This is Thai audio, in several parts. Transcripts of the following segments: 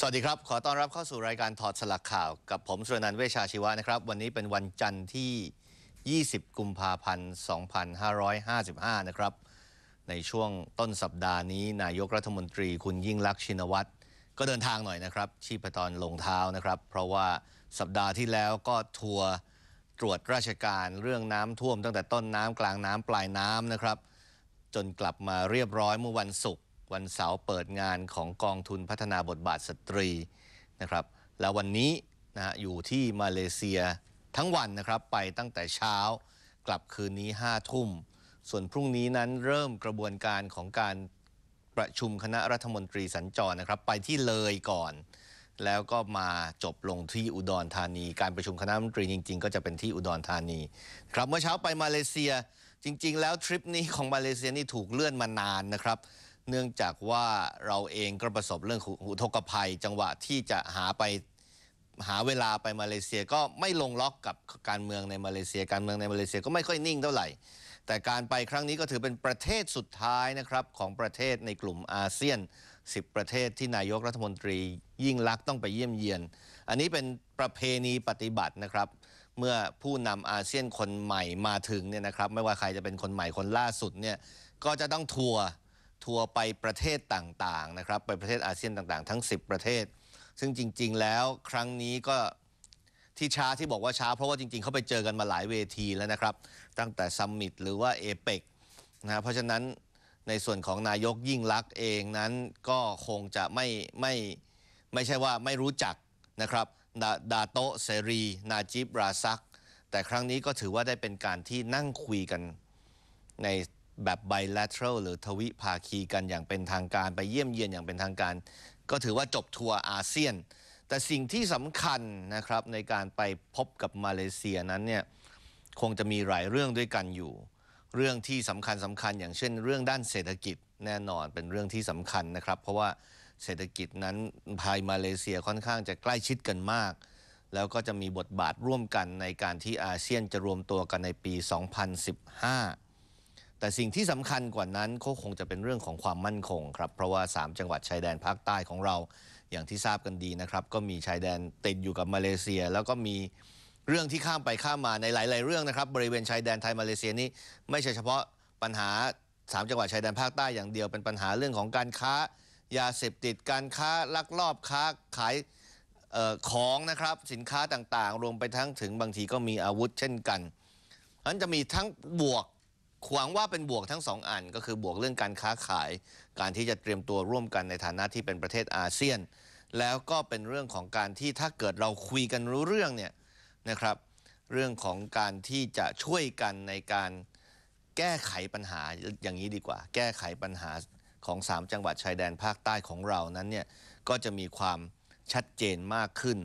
สวัสดีครับ ขอต้อนรับเข้าสู่รายการถอดสลักข่าวกับผม สุรนันท์เวชาชีวะนะครับ วันนี้เป็นวันจันทร์ที่ 20 กุมภาพันธ์ 2555 นะครับ ในช่วงต้นสัปดาห์นี้นายกรัฐมนตรีคุณยิ่งลักษณ์ชินวัตร ก็เดินทางหน่อยนะครับ ชีพจรลงเท้านะครับ เพราะว่าสัปดาห์ที่แล้วก็ทัวร์ตรวจราชการเรื่องน้ำท่วมตั้งแต่ต้นน้ำกลางน้ำปลายน้ำนะครับจนกลับมาเรียบร้อยเมื่อวันศุกร์วันเสาร์เปิดงานของกองทุนพัฒนาบทบาทสตรีนะครับ แล้ววันนี้นะอยู่ที่มาเลเซียทั้งวันนะครับไปตั้งแต่เช้ากลับคืนนี้ห้าทุ่ม ส่วนพรุ่งนี้นั้นเริ่มกระบวนการของการประชุมคณะรัฐมนตรีสัญจรนะครับไปที่เลยก่อน แล้วก็มาจบลงที่อุดรธานี การประชุมคณะรัฐมนตรีจริงๆก็จะเป็นที่อุดรธานี ครับเมื่อเช้าไปมาเลเซียจริง ๆ แล้วทริปนี้ของมาเลเซียนี่ถูกเลื่อนมานานนะครับเนื่องจากว่าเราเอง ก็ประสบเรื่องอุทกภัย จังหวะที่จะหาไปหาเวลาไปมาเลเซียก็ไม่ลงล็อกกับการเมืองในมาเลเซีย การเมืองในมาเลเซียก็ไม่ค่อยนิ่งเท่าไหร่ แต่การไปครั้งนี้ก็ถือเป็นประเทศสุดท้ายนะครับ ของประเทศในกลุ่มอาเซียน 10 ประเทศที่นายกรัฐมนตรี ยิ่งลักษณ์ต้องไปเยี่ยมเยียน อันนี้เป็นประเพณีปฏิบัตินะครับเมื่อผู้นำอาเซียนคนใหม่มาถึงเนี่ยนะครับไม่ว่าใครจะเป็นคนใหม่คนล่าสุดเนี่ยก็จะต้องทัวร์ทัวร์ไปประเทศต่างๆนะครับ ไปประเทศอาเซียนต่างๆ ทั้ง 10 ประเทศ ซึ่งจริงๆแล้วครั้งนี้ก็ที่ช้าที่บอกว่าช้าเพราะว่าจริงๆเขาไปเจอกันมาหลายเวทีแล้วนะครับ ตั้งแต่ซัมมิตหรือว่าเอเปกนะเพราะฉะนั้นในส่วนของนายกยิ่งลักษณ์เองนั้นก็คงจะไม่ไม่ไม่ใช่ว่าไม่รู้จักนะครับ ดาดาโตเซรี นาจิบ ราซัก แต่ครั้งนี้ก็ถือว่าได้เป็นการที่นั่งคุยกันในแบบ bilateral หรือทวิภาคีกันอย่างเป็นทางการ ไปเยี่ยมเยียนอย่างเป็นทางการ ก็ถือว่าจบทัวร์อาเซียน แต่สิ่งที่สำคัญนะครับในการไปพบกับมาเลเซียนั้นเนี่ยคงจะมีหลายเรื่องด้วยกันอยู่ เรื่องที่สำคัญสำคัญอย่างเช่นเรื่องด้านเศรษฐกิจแน่นอนเป็นเรื่องที่สำคัญนะครับ เพราะว่าเศรษฐกิจนั้นภายมาเลเซียค่อนข้างจะใกล้ชิดกันมาก แล้วก็จะมีบทบาทร่วมกันในการที่อาเซียนจะรวมตัวกันในปี 2015แต่สิ่งที่สำคัญกว่านั้นก็คงจะเป็นเรื่องของความมั่นคงครับเพราะว่า 3 จังหวัดชายแดนภาคใต้ของเราอย่างที่ทราบกันดีนะครับก็มีชายแดนติดอยู่กับมาเลเซีย แล้วก็มีเรื่องที่ข้ามไปข้ามมาในหลาย ๆ เรื่องนะครับบริเวณชายแดนไทยมาเลเซียนี้ ไม่ใช่เฉพาะปัญหา 3 จังหวัดชายแดนภาคใต้อย่างเดียวเป็นปัญหาเรื่องของการค้ายาเสพติดการค้าลักลอบค้าขายของนะครับสินค้าต่างๆ รวมไปทั้งถึงบางทีก็มีอาวุธเช่นกันนั้นจะมีทั้งบวกขวางว่าเป็นบวกทั้งสองอันก็คือบวกเรื่องการค้าขาย การที่จะเตรียมตัวร่วมกันในฐานะที่เป็นประเทศอาเซียน แล้วก็เป็นเรื่องของการที่ถ้าเกิดเราคุยกันรู้เรื่องเนี่ยนะครับ เรื่องของการที่จะช่วยกันในการแก้ไขปัญหาอย่างนี้ดีกว่า แก้ไขปัญหาของ3จังหวัดชายแดนภาคใต้ของเรานั้นเนี่ยก็จะมีความชัดเจนมากขึ้น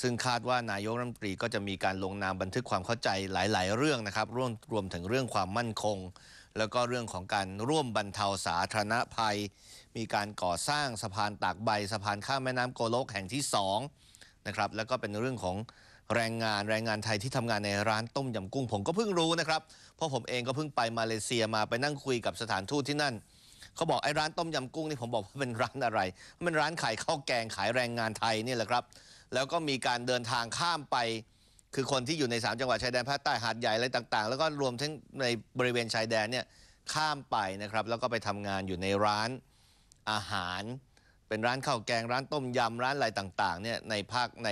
ซึ่งคาดว่านายกรัฐมนตรีก็จะมีการลงนามบันทึกความเข้าใจหลายๆ เรื่องนะครับรวมรวมถึงเรื่องความมั่นคง แล้วก็เรื่องของการร่วมบรรเทาสาธารณภัย มีการก่อสร้างสะพานตากใบสะพานข้ามแม่น้ำโกโลกแห่งที่2นะครับแล้วก็เป็นเรื่องของแรงงานแรงงานไทยที่ทำงานในร้านต้มยำกุ้งผมก็เพิ่งรู้นะครับ เพราะผมเองก็เพิ่งไปมาเลเซียมาไปนั่งคุยกับสถานทูตที่นั่นเขาบอกไอ้ร้านต้มยำกุ้งนี่ผมบอกว่าเป็นร้านอะไร มันร้านขายข้าวแกงขายแรงงานไทยนี่แหละครับแล้วก็มีการเดินทางข้ามไป คือคนที่อยู่ใน3จังหวัดชายแดนภาคใต้หาดใหญ่อะไรต่างๆ แล้วก็รวมทั้งในบริเวณชายแดนเนี่ยข้ามไปนะครับ แล้วก็ไปทำงานอยู่ในร้านอาหาร เป็นร้านข้าวแกงร้านต้มยำ ร้านอะไรต่างๆเนี่ยในภาคใน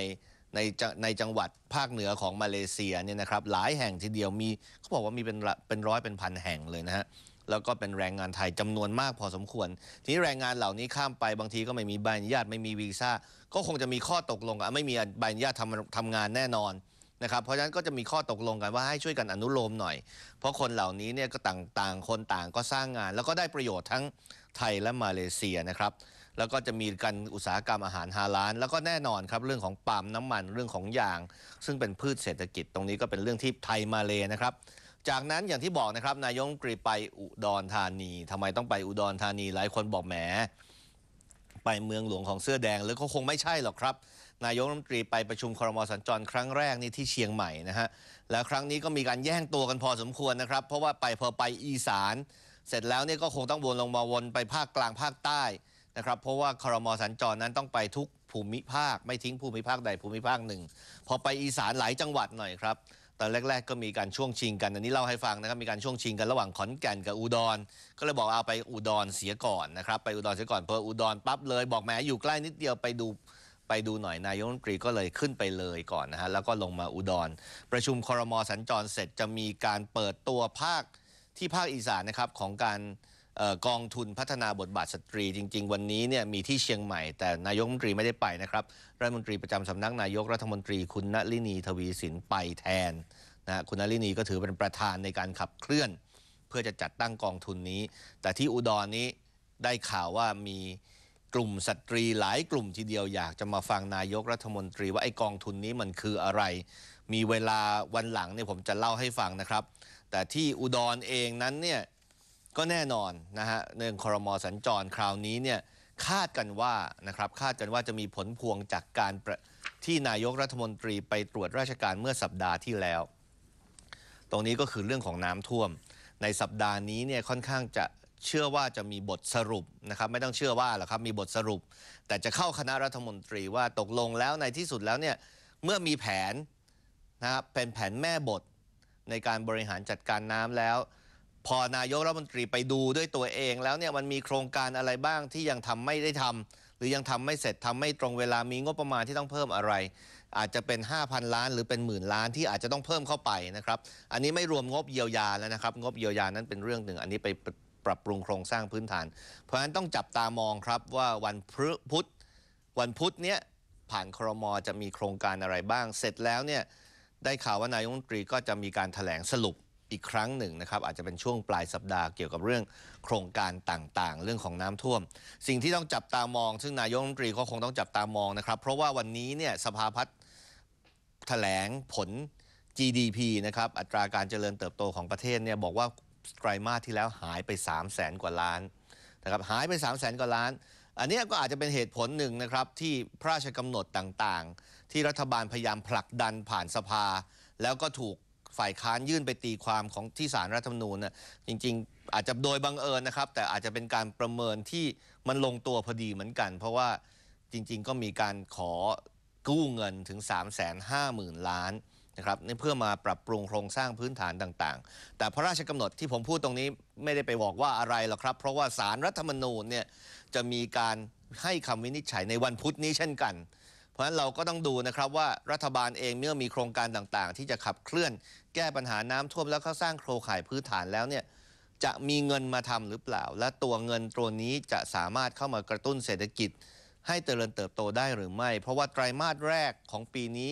ในในจังหวัดภาคเหนือของมาเลเซียเนี่ยนะครับหลายแห่งทีเดียวมีเขาบอกว่ามีเป็นเป็นร้อยเป็นพันแห่งเลยนะฮะแล้วก็เป็นแรงงานไทยจำนวนมากพอสมควร ทีนี้แรงงานเหล่านี้ข้ามไปบางทีก็ไม่มีใบอนุญาตไม่มีวีซ่าก็คงจะมีข้อตกลงกันไม่มีใบอนุญาตทำทำงานแน่นอนนะครับ เพราะฉะนั้นก็จะมีข้อตกลงกันว่าให้ช่วยกันอนุโลมหน่อย เพราะคนเหล่านี้เนี่ยก็ต่างๆ คนต่างก็สร้างงาน แล้วก็ได้ประโยชน์ทั้งไทยและมาเลเซียนะครับ แล้วก็จะมีการอุตสาหกรรมอาหารฮาลานแล้วก็แน่นอนครับเรื่องของปาล์มน้ำมันเรื่องของยาง ซึ่งเป็นพืชเศรษฐกิจตรงนี้ก็เป็นเรื่องที่ไทยมาเลนะครับจากนั้นอย่างที่บอกนะครับนายงกรีไปอุดรธานี ทำไมต้องไปอุดรธานีหลายคนบอกแหม ไปเมืองหลวงของเสื้อแดงแล้วก็คงไม่ใช่หรอกครับ นายกรัฐมนตรีไปประชุมครมสัญจร ครั้งแรกนี่ที่เชียงใหม่นะฮะแล้วครั้งนี้ก็มีการแย่งตัวกันพอสมควรนะครับ เพราะว่าไปพอไปอีสาน เสร็จแล้วเนี่ยก็คงต้องวนลงมาวนไปภาคกลางภาคใต้นะครับเพราะว่าครมสัญจรนั้นต้องไปทุกภูมิภาคไม่ทิ้งภูมิภาคใดภูมิภาคหนึ่ง พอไปอีสานหลายจังหวัดหน่อยครับตอนแรกๆ ก็มีการช่วงชิงกันอันนี้เล่าให้ฟังนะครับ มีการช่วงชิงกันระหว่างขอนแก่นกับอุดร ก็เลยบอกเอาไปอุดรเสียก่อนนะครับ ไปอุดรเสียก่อนเพออุดรปั๊บเลยบอกแม่อยู่ใกล้นิดเดียวไปดูไปดูหน่อยนายกรัฐมนตรีก็เลยขึ้นไปเลยก่อนนะฮะ แล้วก็ลงมาอุดร ประชุมครมสัญจรเสร็จจะมีการเปิดตัวภาคที่ภาคอีสานนะครับของการกองทุนพัฒนาบทบาทสตรีจริง ๆ วันนี้เนี่ยมีที่เชียงใหม่ แต่นายกรัฐมนตรีไม่ได้ไปนะครับรัฐมนตรีประจำสำนักนายกรัฐมนตรีคุณณลินีทวีสินไปแทนนะคุณณลินีก็ถือเป็นประธานในการขับเคลื่อน เพื่อจะจัดตั้งกองทุนนี้ แต่ที่อุดรนนี้ได้ข่าวว่ามีกลุ่มสตรีหลายกลุ่มทีเดียวอยากจะมาฟังนายกรัฐมนตรีว่าไอ้กองทุนนี้มันคืออะไร มีเวลาวันหลังเนี่ยผมจะเล่าให้ฟังนะครับ แต่ที่อุดรเองนั้นเนี่ยก็แน่นอนนะฮะเรื่องครมสัญจรคราวนี้เนี่ยคาดกันว่านะครับคาดกันว่าจะมีผลพวงจากการที่นายกรัฐมนตรีไปตรวจราชการเมื่อสัปดาห์ที่แล้ว ตรงนี้ก็คือเรื่องของน้ำท่วม ในสัปดาห์นี้เนี่ยค่อนข้างจะเชื่อว่าจะมีบทสรุปนะครับไม่ต้องเชื่อว่าหรอกครับมีบทสรุป แต่จะเข้าคณะรัฐมนตรีว่าตกลงแล้วในที่สุดแล้วเนี่ยเมื่อมีแผนนะครับเป็นแผนแม่บทในการบริหารจัดการน้ำแล้วพอนายกรัฐมนตรีไปดูด้วยตัวเองแล้วเนี่ยมันมีโครงการอะไรบ้างที่ยังทำไม่ได้ทำ หรือยังทำไม่เสร็จทำไม่ตรงเวลามีงบประมาณที่ต้องเพิ่มอะไร อาจจะเป็น 5,000 ล้าน หรือเป็นหมื่นล้านที่อาจจะต้องเพิ่มเข้าไปนะครับอันนี้ไม่รวมงบเยียวยาแล้วนะครับ งบเยียวยานั้นเป็นเรื่องหนึ่ง อันนี้ไปปรับปรุงโครงสร้างพื้นฐาน เพราะฉะนั้นต้องจับตามองครับว่าวันพุธวันพุธเนี้ยผ่านครมจะมีโครงการอะไรบ้าง เสร็จแล้วเนี่ยได้ข่าวว่านายกรัฐมนตรีก็จะมีการถแถลงสรุปอีกครั้งหนึ่งนะครับ อาจจะเป็นช่วงปลายสัปดาห์เกี่ยวกับเรื่องโครงการต่างๆ เรื่องของน้ำท่วม สิ่งที่ต้องจับตามอง ซึ่งนายกรัฐมนตรีก็คงต้องจับตามองนะครับ เพราะว่าวันนี้เนี่ยสภาพัฒน์แถลงผล GDP นะครับ อัตราการเจริญเติบโตของประเทศเนี่ยบอกว่าไตรมาสที่แล้วหายไป 3 0 0แสนกว่าล้าน นะครับ หายไป3 0 0แสนกว่าล้าน อันนี้ก็อาจจะเป็นเหตุผลหนึ่งนะครับที่พระราชกำหนดต่างๆ ที่รัฐบาลพยายามผลักดันผ่านสภาแล้วก็ถูกฝ่ายค้านยื่นไปตีความของที่สารรัฐธรรมนูญนะจริงๆอาจจะโดยบังเอิญนะครับ แต่อาจจะเป็นการประเมินที่มันลงตัวพอดีเหมือนกัน เพราะว่าจริงๆก็มีการขอกู้เงินถึง3 5 0 0 0 0ล้านนะครับเพื่อมาปรับปรุงโครงสร้างพื้นฐานต่างๆ แต่พระราชกำหนดที่ผมพูดตรงนี้ไม่ได้ไปบอกว่าอะไรหรอกครับ เพราะว่าสารรัฐธรรมนูญเนี่ยจะมีการให้คำวินิจฉัยในวันพุธนี้เช่นกันราะฉะนั้นเราก็ต้องดูนะครับว่ารัฐบาลเองเมื่อมีโครงการต่างๆ ที่จะขับเคลื่อน แก้ปัญหาน้ำท่วมแล้วก็สร้างโครงข่ายพื้นฐานแล้วเนี่ย จะมีเงินมาทำหรือเปล่า และตัวเงินตัวนี้จะสามารถเข้ามากระตุ้นเศรษฐกิจ ให้เจริญเติบโตได้หรือไม่ เพราะว่าไตรามาสแรกของปีนี้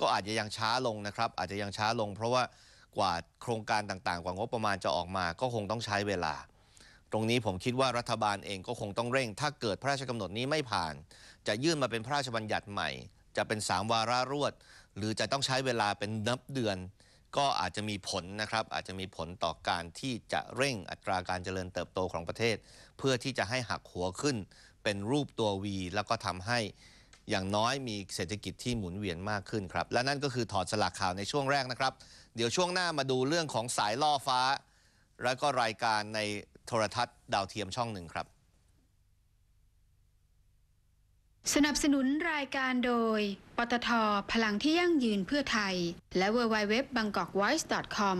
ก็อาจจะยังช้าลงนะครับอาจจะยังช้าลง เพราะว่ากว่าโครงการต่างๆ กว่างบประมาณจะออกมา ก็คงต้องใช้เวลาตรงนี้ผมคิดว่ารัฐบาลเองก็คงต้องเร่ง ถ้าเกิดพระราชกำหนดนี้ไม่ผ่าน จะยื่นมาเป็นพระราชบัญญัติใหม่ จะเป็น3วาระรวด หรือจะต้องใช้เวลาเป็นนับเดือน ก็อาจจะมีผลนะครับอาจจะมีผลต่อการที่จะเร่งอัตราการเจริญเติบโตของประเทศ เพื่อที่จะให้หักหัวขึ้น เป็นรูปตัว V แล้วก็ทำให้อย่างน้อยมีเศรษฐกิจที่หมุนเวียนมากขึ้นครับและนั่นก็คือถอดสลักข่าวในช่วงแรกนะครับเดี๋ยวช่วงหน้ามาดูเรื่องของสายล่อฟ้า แล้วก็รายการในโทรทัศน์ดาวเทียมช่องหนึ่งครับ สนับสนุนรายการโดยปตทพลังที่ยั่งยืนเพื่อไทยและ w w w b a n g k o k w o i c e c o m